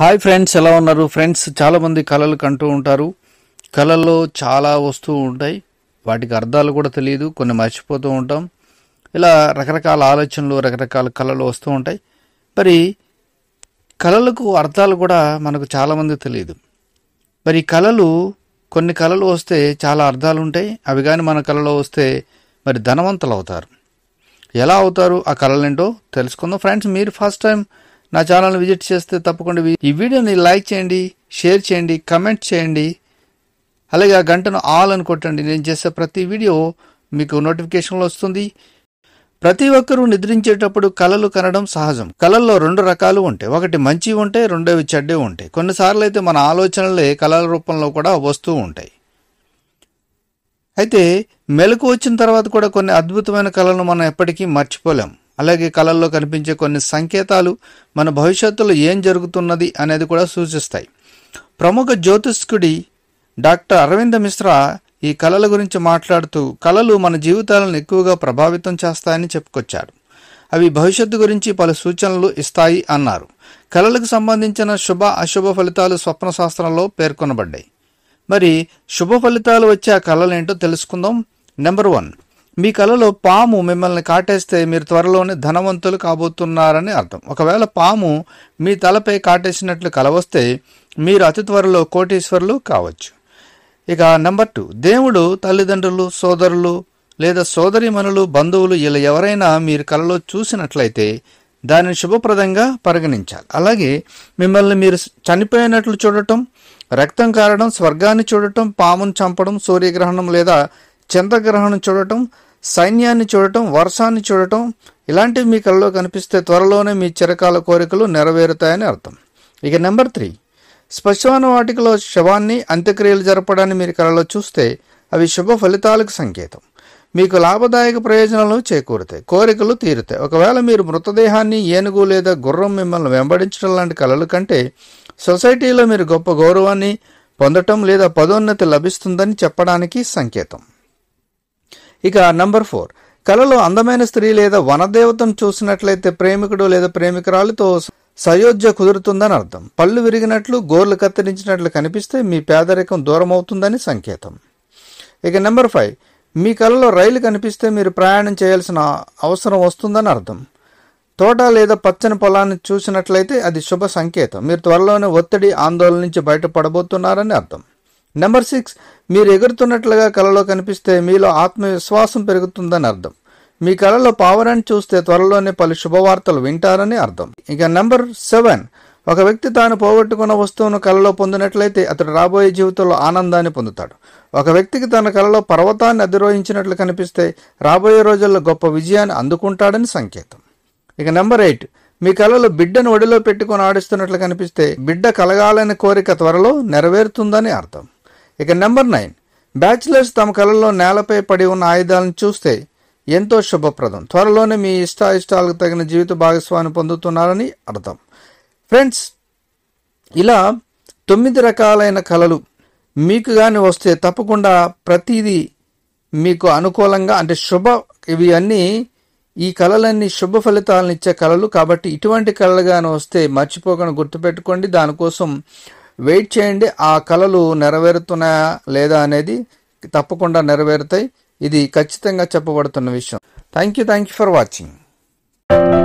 hi friends ఎలా ఉన్నారు friends చాలామంది కళలు కంటూ ఉంటారు కళల్లో చాలా వస్తూ ఉంటాయి వాటికి అర్థాలు కూడా తెలియదు కొన్ని మర్చిపోతూ ఉంటాం ఇలా రకరకాల ఆలోచనలు రకరకాల కళలు వస్తూ ఉంటాయి మరి కళలకు అర్థాలు కూడా మనకు చాలామంది తెలియదు మరి కళలు కొన్ని కళలు వస్తే చాలా అర్థాలు ఉంటాయి అవి కానీ మన కళలో వస్తే మరి ధనవంతులు అవుతారు ఎలా అవుతారు ఆ కళలు ఏంటో తెలుసుకుందాం ఫ్రెండ్స్ మీరు ఫస్ట్ టైం నా ఛానల్ విజిట్ చేస్తే తప్పకుండా ఈ వీడియోని లైక్ చేయండి షేర్ చేయండి కమెంట్ చేయండి అలాగే ఆ గంటను ఆల్ అని కొట్టండి నేను చేసే ప్రతి వీడియో మీకు నోటిఫికేషన్లో వస్తుంది ప్రతి ఒక్కరూ నిద్రించేటప్పుడు కళలు కనడం సహజం కళల్లో రెండు రకాలు ఉంటాయి ఒకటి మంచి ఉంటాయి రెండోవి చెడ్డవి ఉంటాయి కొన్నిసార్లు అయితే మన ఆలోచనలే కళల రూపంలో కూడా వస్తూ ఉంటాయి అయితే మెలకు వచ్చిన తర్వాత కూడా కొన్ని అద్భుతమైన కళలను మనం ఎప్పటికీ మర్చిపోలేం అలాగే కళల్లో కనిపించే కొన్ని సంకేతాలు మన భవిష్యత్తులో ఏం జరుగుతున్నది అనేది కూడా సూచిస్తాయి ప్రముఖ జ్యోతిష్కుడి డాక్టర్ అరవింద మిశ్రా ఈ కళల గురించి మాట్లాడుతూ కళలు మన జీవితాలను ఎక్కువగా ప్రభావితం చేస్తాయని చెప్పుకొచ్చారు అవి భవిష్యత్తు గురించి పలు సూచనలు ఇస్తాయి అన్నారు కళలకు సంబంధించిన శుభ అశుభ ఫలితాలు స్వప్న శాస్త్రంలో పేర్కొనబడ్డాయి మరి శుభ ఫలితాలు వచ్చే ఆ కళలు ఏంటో తెలుసుకుందాం నెంబర్ వన్ మీ కలలో పాము మిమ్మల్ని కాటేస్తే మీరు త్వరలోనే ధనవంతులు కాబోతున్నారని అర్థం ఒకవేళ పాము మీ తలపై కాటేసినట్లు కలవస్తే మీరు అతి త్వరలో కోటీశ్వరులు కావచ్చు ఇక నెంబర్ టూ దేవుడు తల్లిదండ్రులు సోదరులు లేదా సోదరిమనులు బంధువులు ఇలా ఎవరైనా మీరు కలలో చూసినట్లయితే దానిని శుభప్రదంగా పరిగణించాలి అలాగే మిమ్మల్ని మీరు చనిపోయినట్లు చూడటం రక్తం కారడం స్వర్గాన్ని చూడటం పామును చంపడం సూర్యగ్రహణం లేదా చంద్రగ్రహణం చూడటం సైన్యాన్ని చూడటం వర్షాన్ని చూడటం ఇలాంటివి మీ కళ్ళలో కనిపిస్తే త్వరలోనే మీ చిరకాల కోరికలు నెరవేరుతాయని అర్థం ఇక నెంబర్ త్రీ స్పశవాన వాటికలో శవాన్ని అంత్యక్రియలు జరపడాన్ని మీరు కళలో చూస్తే అవి శుభ ఫలితాలకు సంకేతం మీకు లాభదాయక ప్రయోజనాలు చేకూరుతాయి కోరికలు తీరుతాయి ఒకవేళ మీరు మృతదేహాన్ని ఏనుగు లేదా గుర్రం మిమ్మల్ని వెంబడించడం లాంటి కళలు కంటే సొసైటీలో మీరు గొప్ప గౌరవాన్ని పొందటం లేదా పదోన్నతి లభిస్తుందని చెప్పడానికి సంకేతం ఇక నంబర్ ఫోర్ కలలో అందమైన స్త్రీ లేదా వనదేవతను చూసినట్లయితే ప్రేమికుడు లేదా ప్రేమికురాలుతో సయోధ్య కుదురుతుందని అర్థం పళ్ళు విరిగినట్లు గోర్లు కత్తిరించినట్లు కనిపిస్తే మీ పేదరికం దూరం అవుతుందని సంకేతం ఇక నెంబర్ ఫైవ్ మీ కలలో రైలు కనిపిస్తే మీరు ప్రయాణం చేయాల్సిన అవసరం వస్తుందని అర్థం తోట లేదా పచ్చని పొలాన్ని చూసినట్లయితే అది శుభ సంకేతం మీరు త్వరలోనే ఒత్తిడి ఆందోళన నుంచి బయటపడబోతున్నారని అర్థం నెంబర్ సిక్స్ మీరు ఎగురుతున్నట్లుగా కలలో కనిపిస్తే మీలో ఆత్మవిశ్వాసం పెరుగుతుందని అర్థం మీ కళలో పావురాన్ని చూస్తే త్వరలోనే పలు శుభవార్తలు వింటారని అర్థం ఇక నెంబర్ సెవెన్ ఒక వ్యక్తి తాను పోగొట్టుకున్న వస్తువును కళలో పొందినట్లయితే అతడు రాబోయే జీవితంలో ఆనందాన్ని పొందుతాడు ఒక వ్యక్తికి తన కళలో పర్వతాన్ని అధిరోహించినట్లు కనిపిస్తే రాబోయే రోజుల్లో గొప్ప విజయాన్ని అందుకుంటాడని సంకేతం ఇక నెంబర్ ఎయిట్ మీ కళలో బిడ్డను ఒడిలో పెట్టుకుని ఆడిస్తున్నట్లు కనిపిస్తే బిడ్డ కలగాలనే కోరిక త్వరలో నెరవేరుతుందని అర్థం ఇక నెంబర్ నైన్ బ్యాచిలర్స్ తమ కళల్లో నేలపై పడి ఉన్న ఆయుధాలను చూస్తే ఎంతో శుభప్రదం త్వరలోనే మీ ఇష్టాయిష్టాలకు తగిన జీవిత భాగస్వామిని పొందుతున్నారని అర్థం ఫ్రెండ్స్ ఇలా తొమ్మిది రకాలైన కళలు మీకు కానీ వస్తే తప్పకుండా ప్రతిదీ మీకు అనుకూలంగా అంటే శుభ ఇవి అన్నీ ఈ కళలన్నీ శుభ ఫలితాలను ఇచ్చే కళలు కాబట్టి ఇటువంటి కళలు కానీ వస్తే మర్చిపోకుండా గుర్తుపెట్టుకోండి దానికోసం వెయిట్ చేయండి ఆ కళలు నెరవేరుతున్నాయా లేదా అనేది తప్పకుండా నెరవేరుతాయి ఇది ఖచ్చితంగా చెప్పబడుతున్న విషయం thank you thank you for watching